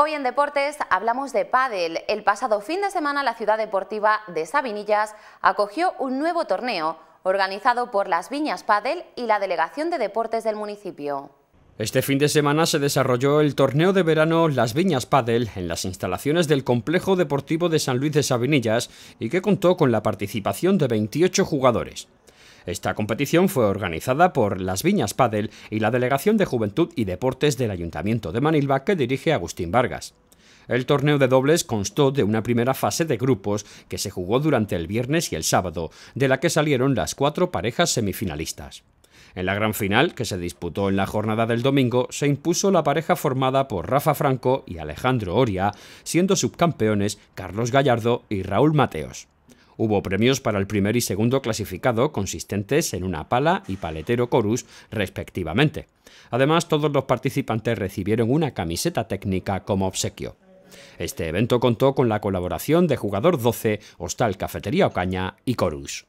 Hoy en Deportes hablamos de pádel. El pasado fin de semana la ciudad deportiva de Sabinillas acogió un nuevo torneo organizado por las Viñas Pádel y la Delegación de Deportes del municipio. Este fin de semana se desarrolló el torneo de verano Las Viñas Padel en las instalaciones del Complejo Deportivo de San Luis de Sabinillas y que contó con la participación de 28 jugadores. Esta competición fue organizada por Las Viñas Padel y la Delegación de Juventud y Deportes del Ayuntamiento de Manilva que dirige Agustín Vargas. El torneo de dobles constó de una primera fase de grupos que se jugó durante el viernes y el sábado, de la que salieron las cuatro parejas semifinalistas. En la gran final, que se disputó en la jornada del domingo, se impuso la pareja formada por Rafa Franco y Alejandro Oria, siendo subcampeones Carlos Gallardo y Raúl Mateos. Hubo premios para el primer y segundo clasificado, consistentes en una pala y paletero Corus, respectivamente. Además, todos los participantes recibieron una camiseta técnica como obsequio. Este evento contó con la colaboración de Jugador 12, Hostal Cafetería Ocaña y Corus.